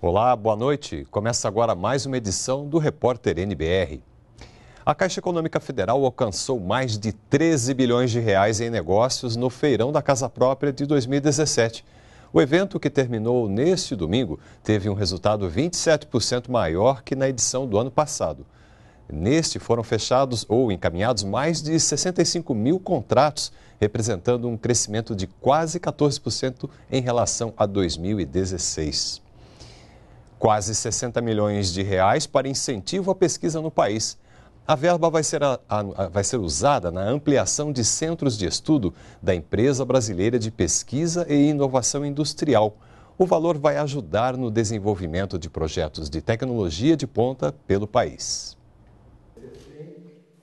Olá, boa noite. Começa agora mais uma edição do Repórter NBR. A Caixa Econômica Federal alcançou mais de 13 bilhões de reais em negócios no feirão da casa própria de 2017 o evento, que terminou neste domingo, teve um resultado 27% maior que na edição do ano passado. Neste foram fechados ou encaminhados mais de 65 mil contratos, representando um crescimento de quase 14% em relação a 2016. Quase 60 milhões de reais para incentivo à pesquisa no país. A verba vai ser, a, a, vai ser usada na ampliação de centros de estudo da Empresa Brasileira de Pesquisa e Inovação Industrial. O valor vai ajudar no desenvolvimento de projetos de tecnologia de ponta pelo país.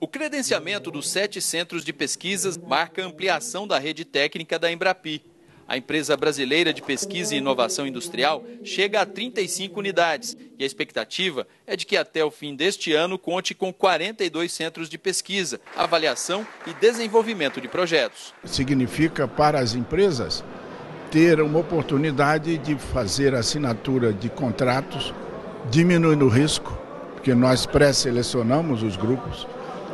O credenciamento dos sete centros de pesquisas marca a ampliação da rede técnica da Embrapi a empresa brasileira de pesquisa e inovação industrial chega a 35 unidades e a expectativa é de que até o fim deste ano conte com 42 centros de pesquisa, avaliação e desenvolvimento de projetos. Significa para as empresas ter uma oportunidade de fazer assinatura de contratos, diminuindo o risco, porque nós pré-selecionamos os grupos,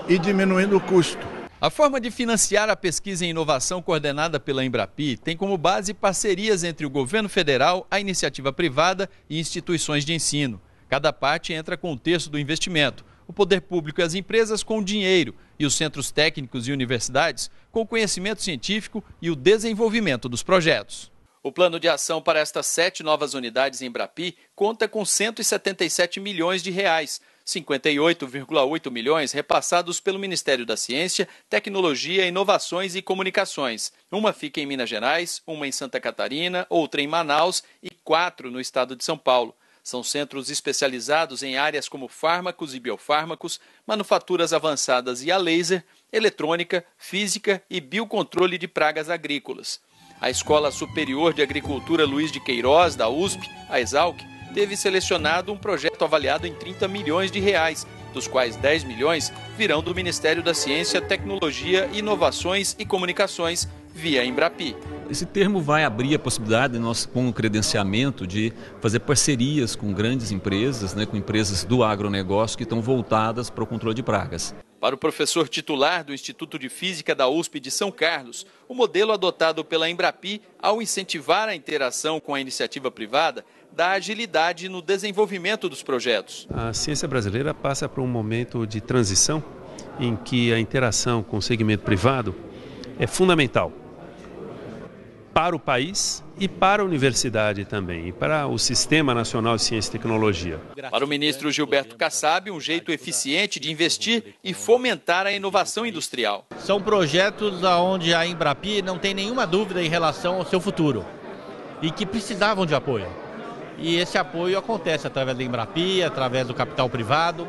e diminuindo o custo. A forma de financiar a pesquisa e inovação coordenada pela Embrapi tem como base parcerias entre o governo federal, a iniciativa privada e instituições de ensino. Cada parte entra com o terço do investimento, o poder público e as empresas com o dinheiro, e os centros técnicos e universidades com o conhecimento científico e o desenvolvimento dos projetos. O plano de ação para estas sete novas unidades em Embrapi conta com 177 milhões de reais, 58,8 milhões repassados pelo Ministério da Ciência, Tecnologia, Inovações e Comunicações. Uma fica em Minas Gerais, uma em Santa Catarina, outra em Manaus e quatro no estado de São Paulo. São centros especializados em áreas como fármacos e biofármacos, manufaturas avançadas e a laser, eletrônica, física e biocontrole de pragas agrícolas. A Escola Superior de Agricultura Luiz de Queiroz, da USP, a ESALC, teve selecionado um projeto avaliado em 30 milhões de reais, dos quais 10 milhões virão do Ministério da Ciência, Tecnologia, Inovações e Comunicações, via Embrapi. Esse termo vai abrir a possibilidade, nós, com o credenciamento, de fazer parcerias com grandes empresas, né, com empresas do agronegócio que estão voltadas para o controle de pragas. Para o professor titular do Instituto de Física da USP de São Carlos, o modelo adotado pela Embrapi ao incentivar a interação com a iniciativa privada dá agilidade no desenvolvimento dos projetos. A ciência brasileira passa por um momento de transição em que a interação com o segmento privado é fundamental para o país e para a universidade também, e para o Sistema Nacional de Ciência e Tecnologia. Para o ministro Gilberto Kassab, um jeito eficiente de investir e fomentar a inovação industrial. São projetos onde a Embrapi não tem nenhuma dúvida em relação ao seu futuro e que precisavam de apoio. E esse apoio acontece através da Embrapi, através do capital privado,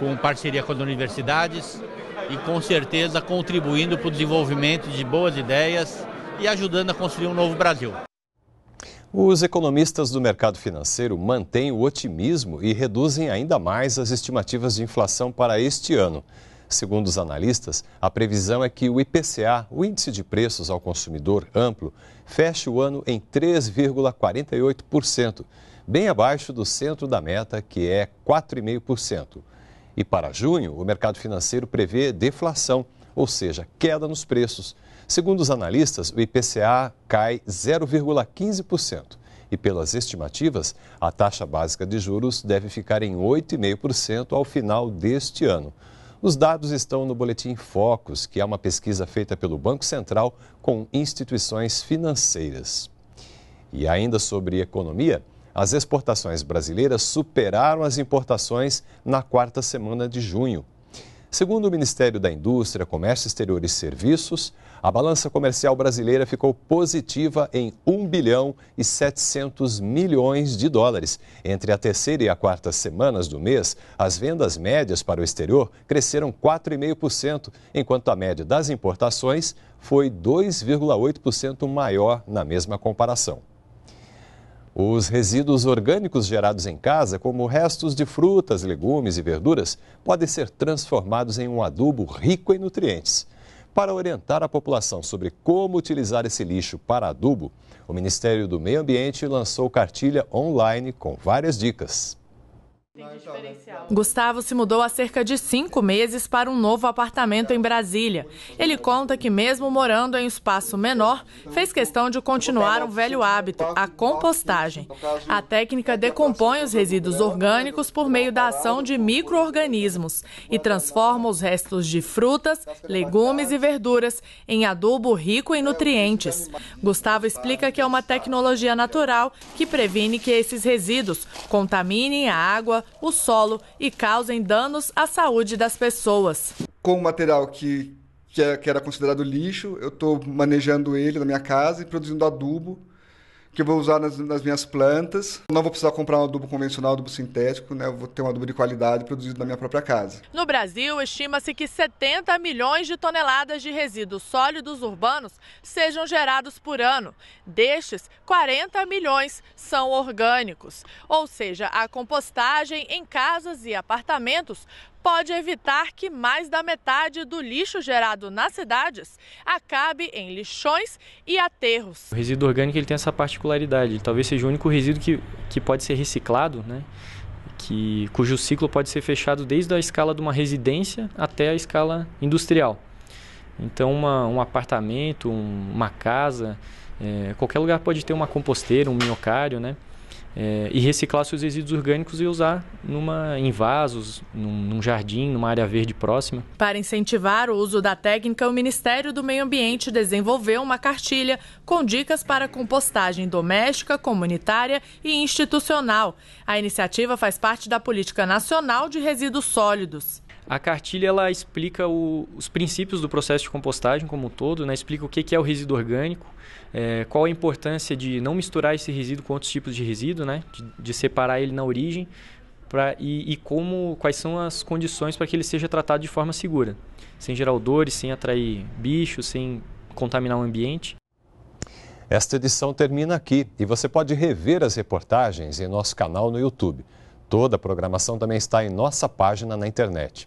com parceria com as universidades e com certeza contribuindo para o desenvolvimento de boas ideias e ajudando a construir um novo Brasil. Os economistas do mercado financeiro mantêm o otimismo e reduzem ainda mais as estimativas de inflação para este ano. Segundo os analistas, a previsão é que o IPCA, o Índice de Preços ao Consumidor Amplo, feche o ano em 3,48%, bem abaixo do centro da meta, que é 4,5%. E para junho, o mercado financeiro prevê deflação, ou seja, queda nos preços Segundo os analistas, o IPCA cai 0,15%. E pelas estimativas, a taxa básica de juros deve ficar em 8,5% ao final deste ano. Os dados estão no Boletim Focus, que é uma pesquisa feita pelo Banco Central com instituições financeiras. E ainda sobre economia, as exportações brasileiras superaram as importações na quarta semana de junho. Segundo o Ministério da Indústria, Comércio Exterior e Serviços, a balança comercial brasileira ficou positiva em 1 bilhão e 700 milhões de dólares. Entre a terceira e a quarta semanas do mês, as vendas médias para o exterior cresceram 4,5%, enquanto a média das importações foi 2,8% maior na mesma comparação. Os resíduos orgânicos gerados em casa, como restos de frutas, legumes e verduras, podem ser transformados em um adubo rico em nutrientes. Para orientar a população sobre como utilizar esse lixo para adubo, o Ministério do Meio Ambiente lançou cartilha online com várias dicas. Ah, então, né? Gustavo se mudou há cerca de cinco meses para um novo apartamento em Brasília. Ele conta que, mesmo morando em um espaço menor, fez questão de continuar um velho hábito, a compostagem. A técnica decompõe os resíduos orgânicos por meio da ação de micro-organismos e transforma os restos de frutas, legumes e verduras em adubo rico em nutrientes. Gustavo explica que é uma tecnologia natural que previne que esses resíduos contaminem a água, o solo e causem danos à saúde das pessoas. Com o material que, que, é, era considerado lixo, eu estou manejando ele na minha casa e produzindo adubo que eu vou usar nas, nas, minhas plantas. Não vou precisar comprar um adubo convencional, adubo sintético, né? Eu vou ter um adubo de qualidade produzido na minha própria casa. No Brasil, estima-se que 70 milhões de toneladas de resíduos sólidos urbanos sejam gerados por ano. Destes, 40 milhões são orgânicos, ou seja, a compostagem em casas e apartamentos pode evitar que mais da metade do lixo gerado nas cidades acabe em lixões e aterros. O resíduo orgânico ele tem essa particularidade, talvez seja o único resíduo que, que pode ser reciclado, né? Que, cujo ciclo pode ser fechado desde a escala de uma residência até a escala industrial. Então, uma, um apartamento, um, uma casa, é, qualquer lugar pode ter uma composteira, um minhocário, né? É, e reciclar seus resíduos orgânicos e usar numa, em vasos, num, num, jardim, numa área verde próxima. Para incentivar o uso da técnica, o Ministério do Meio Ambiente desenvolveu uma cartilha com dicas para compostagem doméstica, comunitária e institucional. A iniciativa faz parte da Política Nacional de Resíduos Sólidos. A cartilha ela explica o, os princípios do processo de compostagem como um todo, né? explica o que, que é o resíduo orgânico, é, qual a importância de não misturar esse resíduo com outros tipos de resíduo, né? de, de separar ele na origem pra, e, e como, quais são as condições para que ele seja tratado de forma segura, sem gerar odores, sem atrair bichos, sem contaminar o ambiente. Esta edição termina aqui e você pode rever as reportagens em nosso canal no YouTube. Toda a programação também está em nossa página na internet.